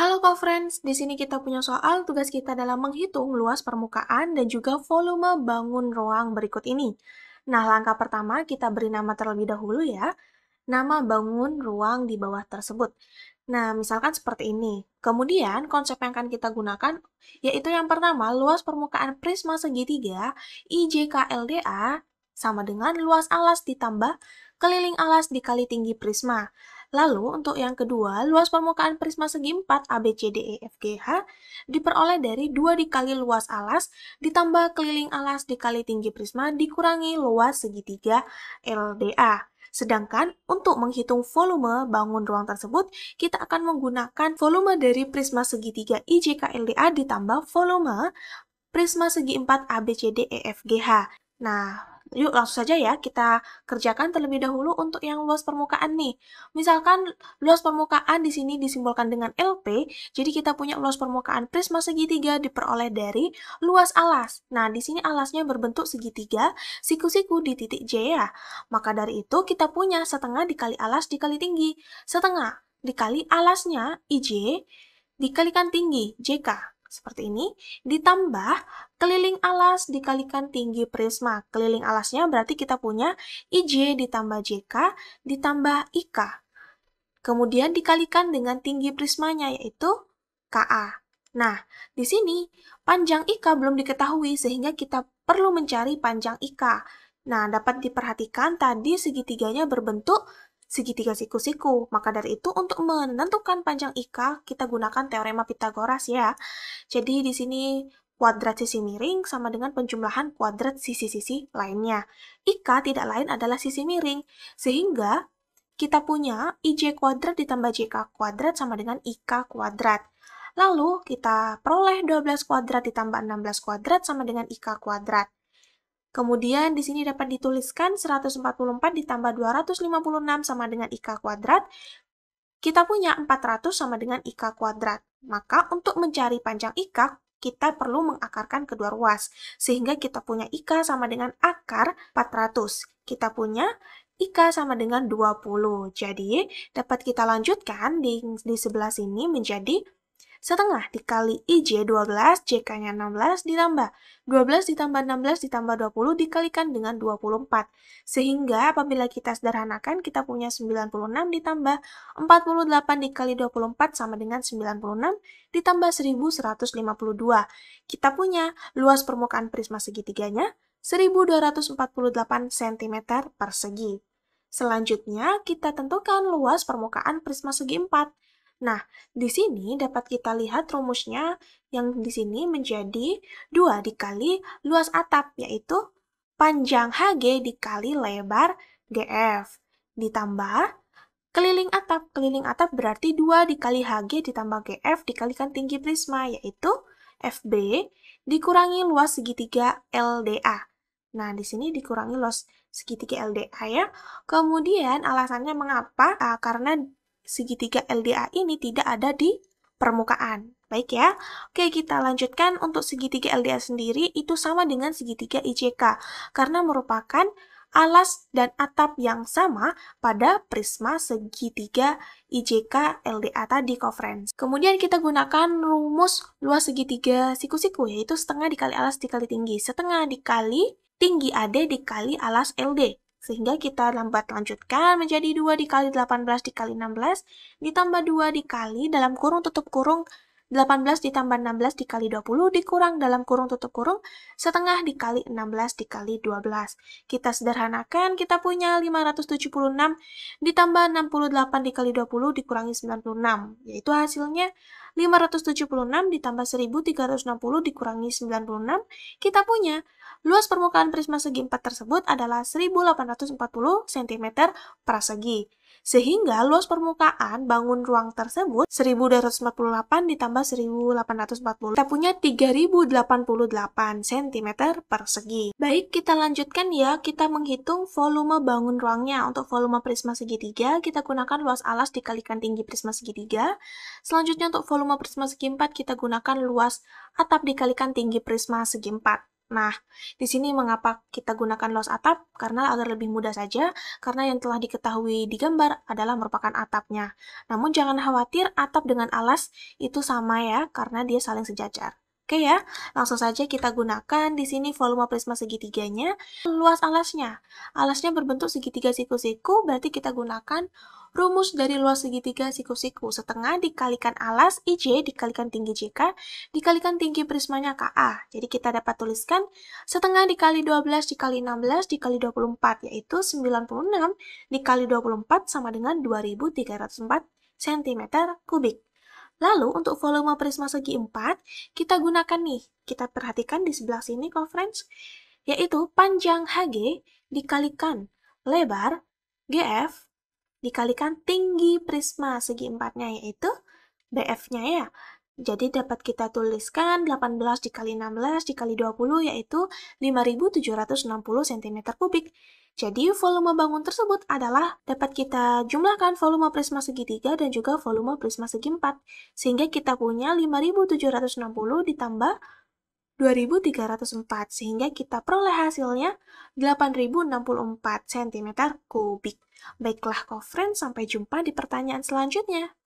Halo co-friends, di sini kita punya soal tugas kita dalam menghitung luas permukaan dan juga volume bangun ruang berikut ini. Nah, langkah pertama kita beri nama terlebih dahulu ya, nama bangun ruang di bawah tersebut. Nah, misalkan seperti ini. Kemudian, konsep yang akan kita gunakan yaitu yang pertama, luas permukaan prisma segitiga IJKLDA sama dengan luas alas ditambah keliling alas dikali tinggi prisma. Lalu untuk yang kedua, luas permukaan prisma segi 4 ABCDEFGH diperoleh dari 2 dikali luas alas ditambah keliling alas dikali tinggi prisma dikurangi luas segitiga LDA. Sedangkan untuk menghitung volume bangun ruang tersebut, kita akan menggunakan volume dari prisma segitiga IJKLDA ditambah volume prisma segi 4 ABCDEFGH. Nah, Yuk langsung saja ya kita kerjakan terlebih dahulu untuk yang luas permukaan nih. Misalkan luas permukaan di sini disimbolkan dengan LP, jadi kita punya luas permukaan prisma segitiga diperoleh dari luas alas. Nah, di sini alasnya berbentuk segitiga, siku-siku di titik J ya. Maka dari itu kita punya setengah dikali alas dikali tinggi. Setengah dikali alasnya IJ dikalikan tinggi JK seperti ini, ditambah keliling alas dikalikan tinggi prisma. Keliling alasnya berarti kita punya IJ ditambah JK ditambah IK. Kemudian dikalikan dengan tinggi prismanya yaitu KA. Nah, di sini panjang IK belum diketahui sehingga kita perlu mencari panjang IK. Nah, dapat diperhatikan tadi segitiganya berbentuk segitiga siku-siku. Maka dari itu untuk menentukan panjang IK kita gunakan teorema Pitagoras ya. Jadi di sini kuadrat sisi miring sama dengan penjumlahan kuadrat sisi-sisi lainnya. IK tidak lain adalah sisi miring, sehingga kita punya IJ kuadrat ditambah JK kuadrat sama dengan IK kuadrat. Lalu kita peroleh 12 kuadrat ditambah 16 kuadrat sama dengan IK kuadrat. Kemudian di sini dapat dituliskan 144 ditambah 256 sama dengan IK kuadrat. Kita punya 400 sama dengan IK kuadrat. Maka untuk mencari panjang IK, kita perlu mengakarkan kedua ruas. Sehingga kita punya IK sama dengan akar 400. Kita punya IK sama dengan 20. Jadi, dapat kita lanjutkan di, di sebelah sini menjadi Setengah dikali IJ 12, JK-nya 16 ditambah. 12 ditambah 16 ditambah 20 dikalikan dengan 24. Sehingga apabila kita sederhanakan kita punya 96 ditambah 48 dikali 24 sama dengan 96 ditambah 1152. Kita punya luas permukaan prisma segitiganya 1248 cm persegi. Selanjutnya, kita tentukan luas permukaan prisma segi 4. Nah, di sini dapat kita lihat rumusnya yang di sini menjadi 2 dikali luas atap, yaitu panjang HG dikali lebar GF. Ditambah keliling atap. Keliling atap berarti 2 dikali HG ditambah GF dikalikan tinggi prisma, yaitu FB dikurangi luas segitiga LDA. Nah, di sini dikurangi luas segitiga LDA ya. Kemudian alasannya mengapa? Ah, karena segitiga LDA ini tidak ada di permukaan. Baik ya. Oke, kita lanjutkan untuk segitiga LDA sendiri itu sama dengan segitiga IJK karena merupakan alas dan atap yang sama pada prisma segitiga IJK LDA tadi friends. Kemudian kita gunakan rumus luas segitiga siku-siku yaitu setengah dikali alas dikali tinggi, setengah dikali tinggi AD dikali alas LD. Sehingga kita lambat lanjutkan menjadi 2 dikali 18 dikali 16 ditambah 2 dikali dalam kurung tutup kurung 18 ditambah 16 dikali 20 dikurang dalam kurung tutup kurung setengah dikali 16 dikali 12. Kita sederhanakan, kita punya 576 ditambah 68 dikali 20 dikurangi 96, yaitu hasilnya 576 ditambah 1360 dikurangi 96, kita punya luas permukaan prisma segi 4 tersebut adalah 1840 cm persegi. Sehingga luas permukaan bangun ruang tersebut 1248 ditambah 1840. Kita punya 3088 cm persegi. Baik, kita lanjutkan ya. Kita menghitung volume bangun ruangnya. Untuk volume prisma segitiga, kita gunakan luas alas dikalikan tinggi prisma segitiga. Selanjutnya untuk volume prisma segi 4, kita gunakan luas atap dikalikan tinggi prisma segi 4. Nah, di sini mengapa kita gunakan los atap? Karena agar lebih mudah saja, karena yang telah diketahui di gambar adalah merupakan atapnya. Namun jangan khawatir, atap dengan alas itu sama ya, karena dia saling sejajar. Oke ya, langsung saja kita gunakan di sini volume prisma segitiganya, luas alasnya. Alasnya berbentuk segitiga siku-siku, berarti kita gunakan rumus dari luas segitiga siku-siku setengah dikalikan alas IJ dikalikan tinggi JK dikalikan tinggi prismanya KA. Jadi kita dapat tuliskan setengah dikali 12 dikali 16 dikali 24 yaitu 96 dikali 24 sama dengan 2304 cm kubik. Lalu untuk volume prisma segi 4 kita gunakan nih, kita perhatikan di sebelah sini conference yaitu panjang HG dikalikan lebar GF dikalikan tinggi prisma segi empatnya yaitu BF-nya ya. Jadi dapat kita tuliskan 18 dikali 16 dikali 20 yaitu 5760 cm kubik. Jadi volume bangun tersebut adalah dapat kita jumlahkan volume prisma segitiga dan juga volume prisma segi empat. Sehingga kita punya 5760 ditambah 2304 sehingga kita peroleh hasilnya 8064 cm kubik. Baiklah, friends, sampai jumpa di pertanyaan selanjutnya.